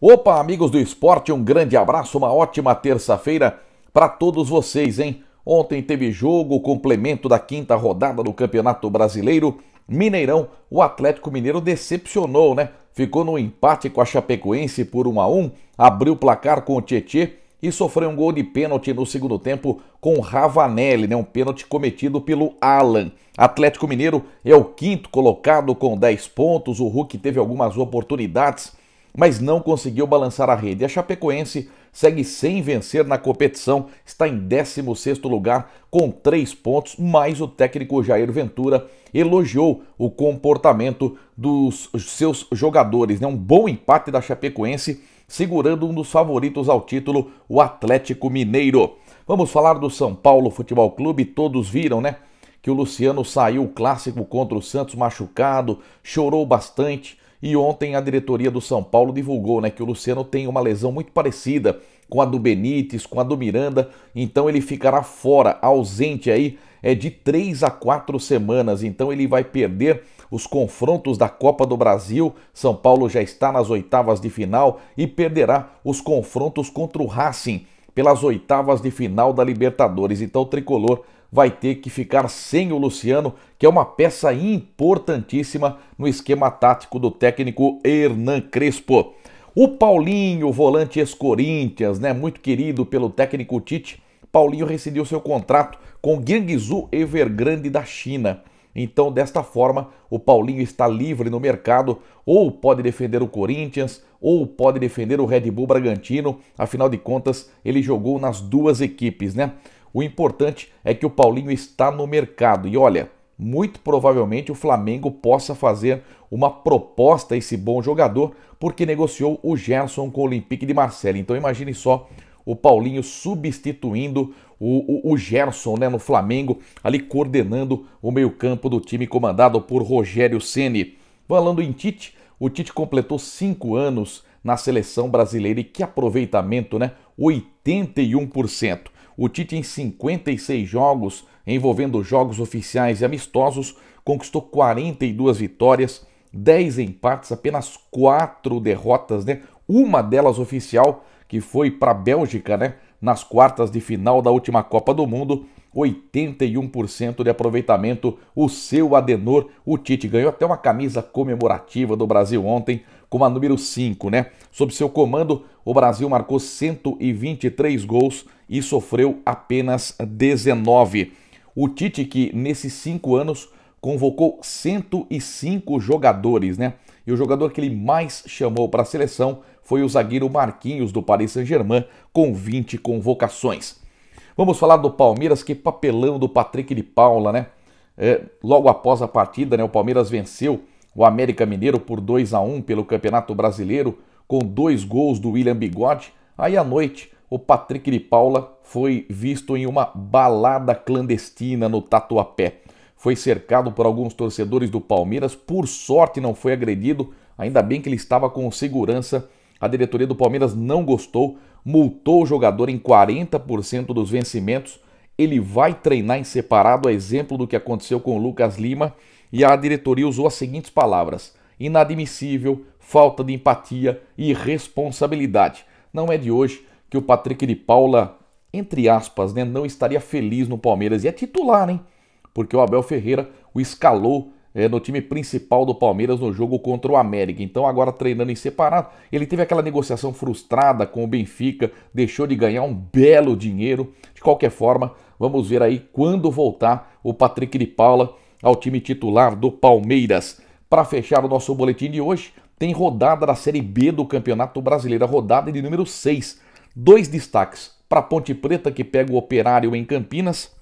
Opa, amigos do esporte, um grande abraço, uma ótima terça-feira para todos vocês, hein? Ontem teve jogo, complemento da quinta rodada do Campeonato Brasileiro. Mineirão, o Atlético Mineiro decepcionou, né? Ficou no empate com a Chapecoense por 1 a 1, abriu o placar com o Tietê e sofreu um gol de pênalti no segundo tempo com o Ravanelli, né? um pênalti cometido pelo Alan. Atlético Mineiro é o quinto colocado com 10 pontos, o Hulk teve algumas oportunidades mas não conseguiu balançar a rede. A Chapecoense segue sem vencer na competição, está em 16º lugar com 3 pontos, mas o técnico Jair Ventura elogiou o comportamento dos seus jogadores, né? Um bom empate da Chapecoense, segurando um dos favoritos ao título, o Atlético Mineiro. Vamos falar do São Paulo Futebol Clube, todos viram, né? Que o Luciano saiu clássico contra o Santos machucado, chorou bastante, e ontem a diretoria do São Paulo divulgou né, que o Luciano tem uma lesão muito parecida com a do Benítez, com a do Miranda, então ele ficará fora, ausente aí é de três a quatro semanas, então ele vai perder os confrontos da Copa do Brasil. São Paulo já está nas oitavas de final e perderá os confrontos contra o Racing pelas oitavas de final da Libertadores. Então o tricolor vai ter que ficar sem o Luciano, que é uma peça importantíssima no esquema tático do técnico Hernan Crespo. O Paulinho, volante ex-Corinthians, né, muito querido pelo técnico Tite, Paulinho rescindiu seu contrato com Guangzhou Evergrande da China. Então, desta forma, o Paulinho está livre no mercado, ou pode defender o Corinthians, ou pode defender o Red Bull Bragantino. Afinal de contas, ele jogou nas duas equipes, né? O importante é que o Paulinho está no mercado e olha, muito provavelmente o Flamengo possa fazer uma proposta a esse bom jogador, porque negociou o Gerson com o Olympique de Marseille. Então imagine só o Paulinho substituindo o, o, o Gerson né, no Flamengo, ali coordenando o meio-campo do time comandado por Rogério Ceni. Falando em Tite, o Tite completou cinco anos na seleção brasileira e que aproveitamento, né? 81% o Tite, em 56 jogos, envolvendo jogos oficiais e amistosos, conquistou 42 vitórias, 10 empates, apenas 4 derrotas, né? Uma delas oficial, que foi para a Bélgica, né? Nas quartas de final da última Copa do Mundo 81% de aproveitamento, o seu Adenor, o Tite ganhou até uma camisa comemorativa do Brasil ontem, com a número 5, né? Sob seu comando, o Brasil marcou 123 gols e sofreu apenas 19. O Tite, que nesses cinco anos convocou 105 jogadores, né? E o jogador que ele mais chamou para a seleção foi o zagueiro Marquinhos do Paris Saint-Germain, com 20 convocações. Vamos falar do Palmeiras, que papelão do Patrick de Paula, né? É, logo após a partida, né, o Palmeiras venceu o América Mineiro por 2 a 1 pelo Campeonato Brasileiro, com dois gols do William Bigode. Aí à noite, o Patrick de Paula foi visto em uma balada clandestina no Tatuapé. Foi cercado por alguns torcedores do Palmeiras, por sorte não foi agredido, ainda bem que ele estava com segurança. A diretoria do Palmeiras não gostou, multou o jogador em 40% dos vencimentos. Ele vai treinar em separado, a exemplo do que aconteceu com o Lucas Lima, e a diretoria usou as seguintes palavras: inadmissível, falta de empatia e responsabilidade. Não é de hoje que o Patrick de Paula, entre aspas, né, não estaria feliz no Palmeiras e é titular, hein? Porque o Abel Ferreira o escalou é, no time principal do Palmeiras no jogo contra o América. Então, agora treinando em separado, ele teve aquela negociação frustrada com o Benfica, deixou de ganhar um belo dinheiro. De qualquer forma, vamos ver aí quando voltar o Patrick de Paula ao time titular do Palmeiras. Para fechar o nosso boletim de hoje, tem rodada da Série B do Campeonato Brasileiro, rodada de número 6. Dois destaques para Ponte Preta, que pega o Operário em Campinas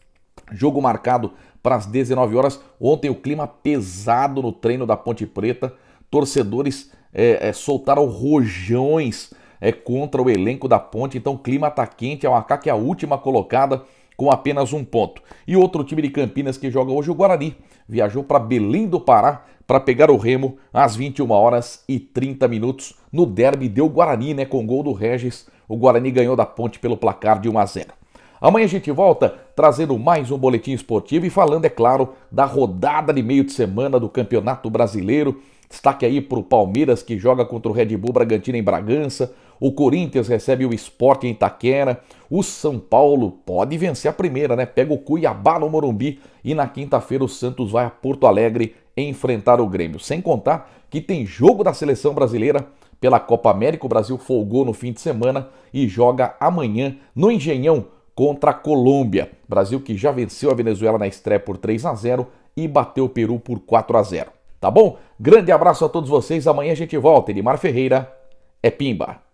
Jogo marcado para as 19 horas. Ontem o clima pesado no treino da Ponte Preta. Torcedores é, é, soltaram rojões é, contra o elenco da Ponte. Então o clima está quente. A Macaque é a última colocada com apenas um ponto. E outro time de Campinas que joga hoje, o Guarani, viajou para Belém do Pará para pegar o Remo às 21 horas e 30 minutos no derby deu Guarani, né, com gol do Regis. O Guarani ganhou da Ponte pelo placar de 1 a 0. Amanhã a gente volta trazendo mais um boletim esportivo e falando, é claro, da rodada de meio de semana do Campeonato Brasileiro. Destaque aí para o Palmeiras que joga contra o Red Bull Bragantino em Bragança. O Corinthians recebe o Sport em Itaquera. O São Paulo pode vencer a primeira, né? Pega o Cuiabá no Morumbi. E na quinta-feira o Santos vai a Porto Alegre enfrentar o Grêmio. Sem contar que tem jogo da seleção brasileira pela Copa América. O Brasil folgou no fim de semana e joga amanhã no Engenhão contra a Colômbia. Brasil que já venceu a Venezuela na estreia por 3 a 0 e bateu o Peru por 4 a 0. Tá bom? Grande abraço a todos vocês. Amanhã a gente volta. Edmar Ferreira é Pimba.